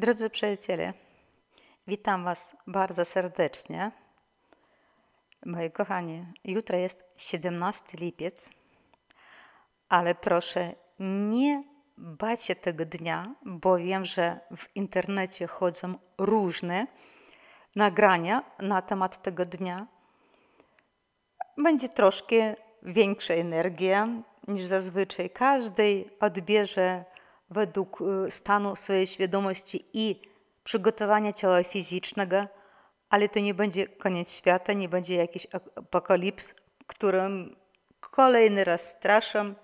Drodzy przyjaciele, witam Was bardzo serdecznie. Moi kochani, jutro jest 17 lipiec, ale proszę nie bać się tego dnia, bo wiem, że w internecie chodzą różne nagrania na temat tego dnia. Będzie troszkę większa energia niż zazwyczaj. Każdy odbierze według y, stanu swojej świadomości i przygotowania ciała fizycznego, ale to nie będzie koniec świata, nie będzie jakiś apokalips, którym kolejny raz straszam.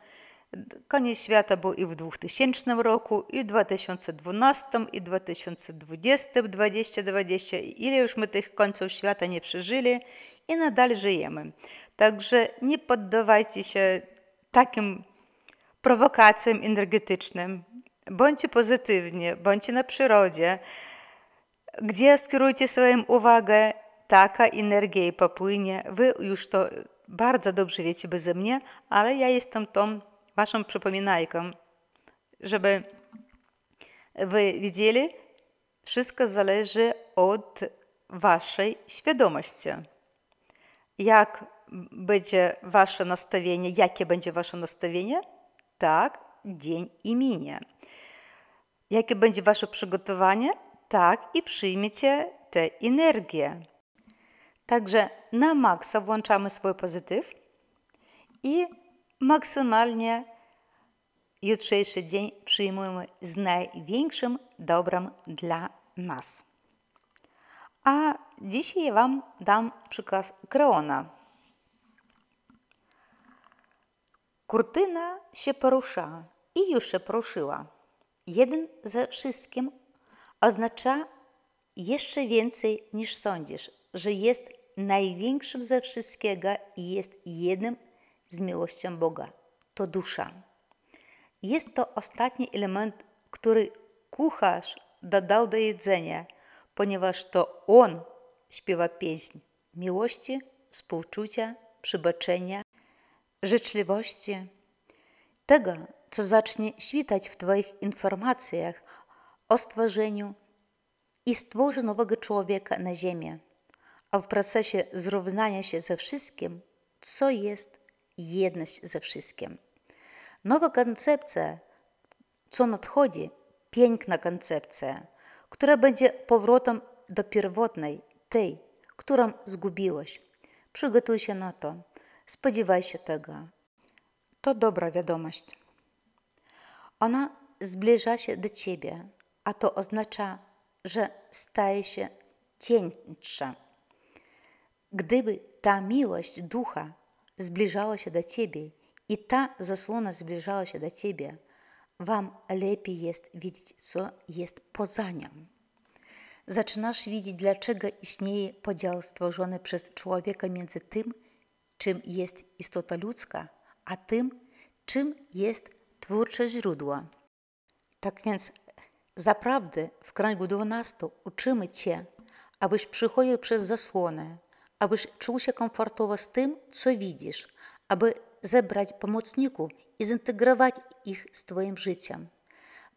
Koniec świata był i w 2000 roku, i w 2012, i 2020, 2020. Ile już my tych końców świata nie przeżyli i nadal żyjemy. Także nie poddawajcie się takim prowokacjom energetycznym. Bądźcie pozytywni, bądźcie na przyrodzie, gdzie skierujcie swoją uwagę, taka energia popłynie. Wy już to bardzo dobrze wiecie beze mnie, ale ja jestem tą waszą przypominajką, żeby wy widzieli, wszystko zależy od waszej świadomości. Jak będzie wasze nastawienie, jakie będzie wasze nastawienie – tak, dzień i minie. Jakie będzie Wasze przygotowanie? Tak, i przyjmiecie tę energię. Także na maksa włączamy swój pozytyw i maksymalnie jutrzejszy dzień przyjmujemy z największym dobrem dla nas. A dzisiaj Wam dam przykaz Kreona. Kurtyna się porusza i już się poruszyła. Jeden ze wszystkim oznacza jeszcze więcej niż sądzisz, że jest największym ze wszystkiego i jest jednym z miłością Boga. To dusza. Jest to ostatni element, który kucharz dodał do jedzenia, ponieważ to on śpiewa pieśń miłości, współczucia, przebaczenia, życzliwości, tego, co zacznie świtać w Twoich informacjach o stworzeniu i stworzy nowego człowieka na ziemię, a w procesie zrównania się ze wszystkim, co jest jedność ze wszystkim. Nowa koncepcja, co nadchodzi, piękna koncepcja, która będzie powrotem do pierwotnej, tej, którą zgubiłeś. Przygotuj się na to. Spodziewaj się tego. To dobra wiadomość. Ona zbliża się do ciebie, a to oznacza, że staje się cieńsza. Gdyby ta miłość ducha zbliżała się do ciebie i ta zasłona zbliżała się do ciebie, wam lepiej jest widzieć, co jest poza nią. Zaczynasz widzieć, dlaczego istnieje podział stworzony przez człowieka między tym, czym jest istota ludzka, a tym, czym jest twórcze źródło. Tak więc zaprawdę w kręgu 12 uczymy Cię, abyś przychodził przez zasłonę, abyś czuł się komfortowo z tym, co widzisz, aby zebrać pomocników i zintegrować ich z Twoim życiem.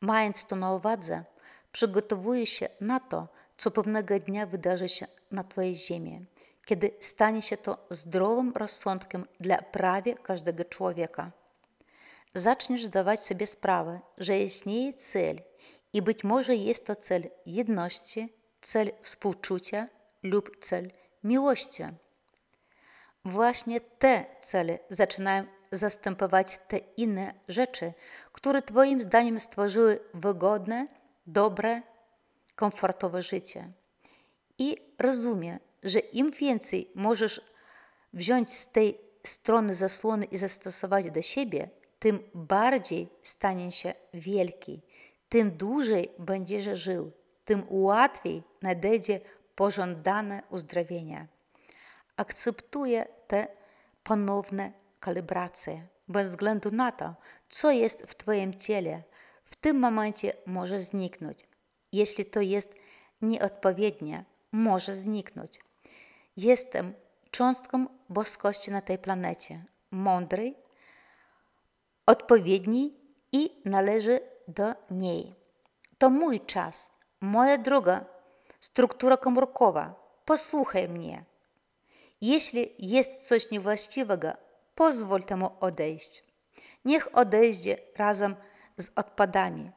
Mając to na uwadze, przygotowuję się na to, co pewnego dnia wydarzy się na Twojej ziemi kiedy stanie się to zdrowym rozsądkiem dla prawie każdego człowieka. Zaczniesz zdawać sobie sprawę, że istnieje cel i być może jest to cel jedności, cel współczucia lub cel miłości. Właśnie te cele zaczynają zastępować te inne rzeczy, które Twoim zdaniem stworzyły wygodne, dobre, komfortowe życie. I rozumiem że im więcej możesz wziąć z tej strony zasłony i zastosować do siebie, tym bardziej stanie się wielki, tym dłużej będziesz żył, tym łatwiej nadejdzie pożądane uzdrowienie. Akceptuję te ponowne kalibracje, bez względu na to, co jest w Twoim ciele, w tym momencie może zniknąć. Jeśli to jest nieodpowiednie, może zniknąć. Jestem cząstką boskości na tej planecie, mądrej, odpowiedniej i należy do niej. To mój czas, moja droga, struktura komórkowa. Posłuchaj mnie. Jeśli jest coś niewłaściwego, pozwól temu odejść. Niech odejdzie razem z odpadami.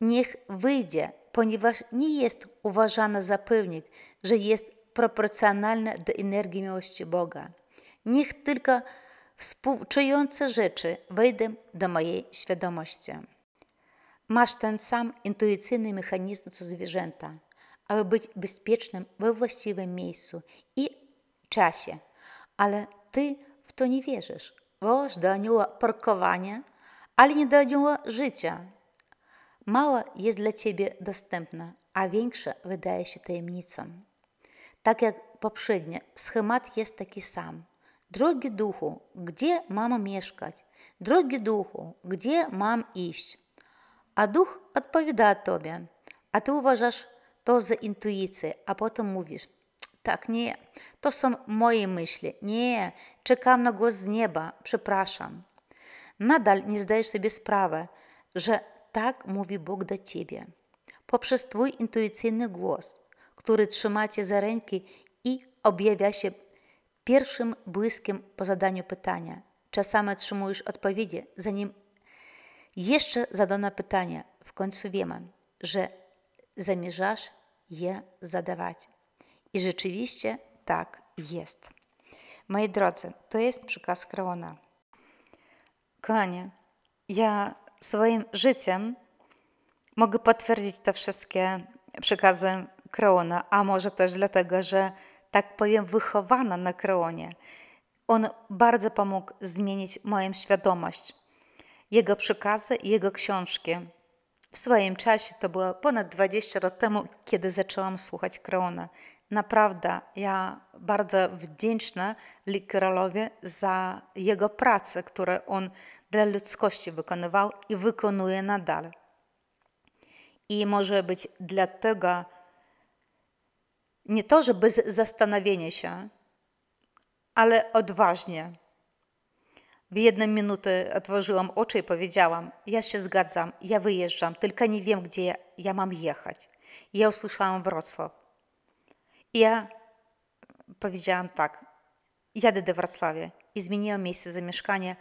Niech wyjdzie, ponieważ nie jest uważana za pewnik, że jest proporcjonalne do energii miłości Boga. Niech tylko współczujące rzeczy wejdą do mojej świadomości. Masz ten sam intuicyjny mechanizm co zwierzęta, aby być bezpiecznym we właściwym miejscu i czasie, ale ty w to nie wierzysz. Wołasz do anioła parkowania, ale nie do anioła życia. Mało jest dla ciebie dostępne, a większe wydaje się tajemnicą tak jak poprzednie, schemat jest taki sam. Drogi duchu, gdzie mam mieszkać? Drogi duchu, gdzie mam iść? A duch odpowiada tobie, a ty uważasz to za intuicję, a potem mówisz, tak, nie, to są moje myśli, nie, czekam na głos z nieba, przepraszam. Nadal nie zdajesz sobie sprawy, że tak mówi Bóg do ciebie. Poprzez twój intuicyjny głos – który trzymacie za ręki i objawia się pierwszym błyskiem po zadaniu pytania. Czasami otrzymujesz odpowiedzi, zanim jeszcze zadano pytanie. W końcu wiemy, że zamierzasz je zadawać. I rzeczywiście tak jest. Moi drodzy, to jest przykaz Kreona. Kochanie, ja swoim życiem mogę potwierdzić te wszystkie przykazy Kreona, a może też dlatego, że tak powiem, wychowana na Kreonie. On bardzo pomógł zmienić moją świadomość. Jego przekazy i jego książki. W swoim czasie, to było ponad 20 lat temu, kiedy zaczęłam słuchać Kreona. Naprawdę, ja bardzo wdzięczna Likerolowi za jego pracę, które on dla ludzkości wykonywał i wykonuje nadal. I może być dlatego, nie to, że bez zastanowienia się, ale odważnie. W jednej minuty otworzyłam oczy i powiedziałam: Ja się zgadzam, ja wyjeżdżam, tylko nie wiem, gdzie ja, ja mam jechać. I ja usłyszałam Wrocław. I ja powiedziałam tak: Jadę do Wrocławia i zmieniłam miejsce zamieszkania,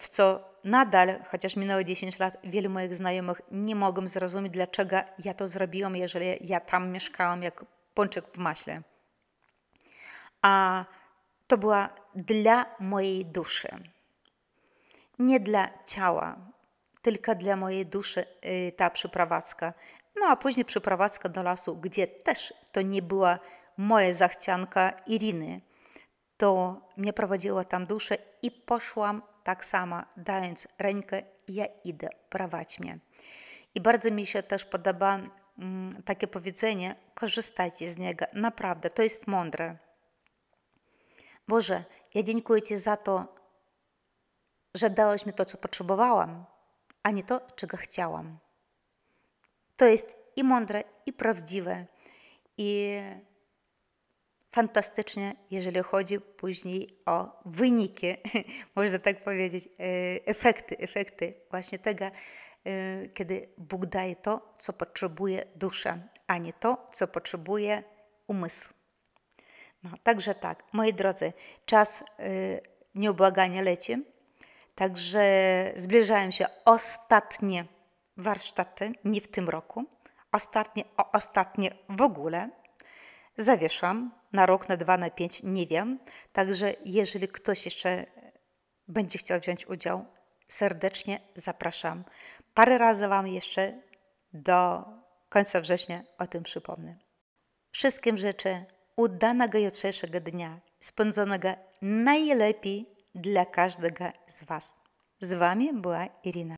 w co nadal, chociaż minęło 10 lat, wielu moich znajomych nie mogą zrozumieć, dlaczego ja to zrobiłam, jeżeli ja tam mieszkałam, jak pączek w maśle. A to była dla mojej duszy. Nie dla ciała, tylko dla mojej duszy y, ta przyprowadzka. No a później przyprowadzka do lasu, gdzie też to nie była moja zachcianka Iriny. To mnie prowadziła tam dusza i poszłam tak samo, dając rękę, ja idę, prowadź mnie. I bardzo mi się też podoba takie powiedzenie, korzystajcie z niego. Naprawdę, to jest mądre. Boże, ja dziękuję Ci za to, że dałeś mi to, co potrzebowałam, a nie to, czego chciałam. To jest i mądre, i prawdziwe, i fantastycznie, jeżeli chodzi później o wyniki, można tak powiedzieć, e, efekty, efekty właśnie tego, Y, kiedy Bóg daje to, co potrzebuje dusza, a nie to, co potrzebuje umysł. No, także tak, moi drodzy, czas y, nieubłagania leci. Także zbliżają się ostatnie warsztaty, nie w tym roku, ostatnie, o ostatnie w ogóle. Zawieszam na rok, na dwa, na pięć, nie wiem. Także jeżeli ktoś jeszcze będzie chciał wziąć udział, serdecznie zapraszam. Parę razy Wam jeszcze do końca września o tym przypomnę. Wszystkim życzę udanego jutrzejszego dnia, spędzonego najlepiej dla każdego z Was. Z Wami była Irina.